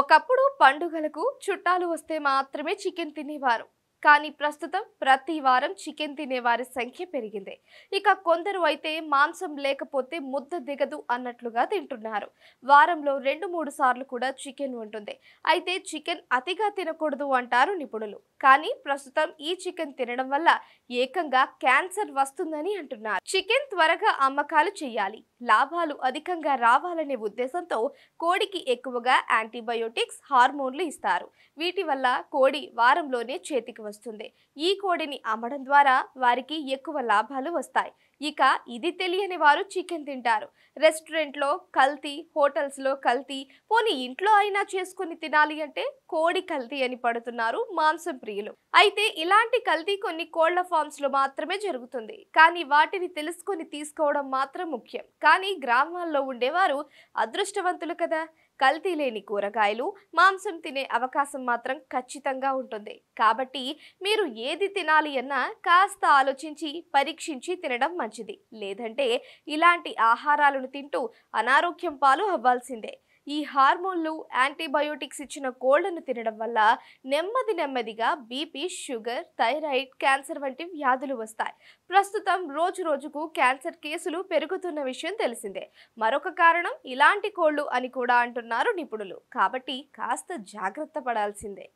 ఒకప్పుడు పండుగలకు చుట్టాలు వస్తే మాత్రమే చికెన్ తినేవారు కానీ ప్రస్తుతం ప్రతి వారం చికెన్ తినే వారి సంఖ్య పెరిగింది ఇక కొందరు అయితే మాంసం లేకపోతే ముద్ద దిగదు అన్నట్లుగా తింటున్నారు వారంలో రెండు మూడు సార్లు కూడా చికెన్ ఉంటుంది అయితే చికెన్ అతిగా తినకూడదు అంటారు నిపుణులు కానీ ప్రస్తుతం ఈ చికెన్ తినడం వల్ల ఏకంగా క్యాన్సర్ వస్తుందని అంటున్నారు చికెన్ త్వరగా అమ్మకాలు చేయాలి లాభాలు అధికంగా రావాలనే ఉద్దేశంతో కోడికి ఎక్కువగా యాంటీబయోటిక్స్ హార్మోన్లు ఇస్తారు వీటి వల్ల కోడి వారంలోనే చేతికి వస్తుంది ఈ కోడిని అమ్మడం ద్వారా వారికి ఎక్కువ లాభాలు వస్తాయి ఇక ఇది తెలియని వారు చికెన్ తింటారు రెస్టారెంట్లో కల్తీ హోటల్స్లో కల్తీ పోనీ ఇంట్లో అయినా చేసుకుని తినాలి అంటే కోడి కల్తీ అని పడుతున్నారు మాంసం ప్రియులు అయితే ఇలాంటి కల్తీ కొన్ని కోళ్ల ఫామ్స్లో మాత్రమే జరుగుతుంది కానీ వాటిని తెలుసుకొని తీసుకోవడం మాత్రం ముఖ్యం కానీ గ్రామాల్లో ఉండేవారు అదృష్టవంతులు కదా కల్తీ లేని కూరగాయలు మాంసం తినే అవకాశం మాత్రం ఖచ్చితంగా ఉంటుంది కాబట్టి మీరు ఏది తినాలి అన్నా కాస్త ఆలోచించి పరీక్షించి తినడం మంచిది లేదంటే ఇలాంటి ఆహారాలను తింటూ అనారోగ్యం పాలు అవ్వాల్సిందే ఈ హార్మోన్లు యాంటీబయోటిక్స్ ఇచ్చిన కోళ్లను తినడం వల్ల నెమ్మది నెమ్మదిగా బీపీ షుగర్ థైరాయిడ్ క్యాన్సర్ వంటి వ్యాధులు వస్తాయి ప్రస్తుతం రోజు రోజుకు క్యాన్సర్ కేసులు పెరుగుతున్న విషయం తెలిసిందే మరొక కారణం ఇలాంటి కోళ్లు అని కూడా అంటున్నారు నిపుణులు కాబట్టి కాస్త జాగ్రత్త పడాల్సిందే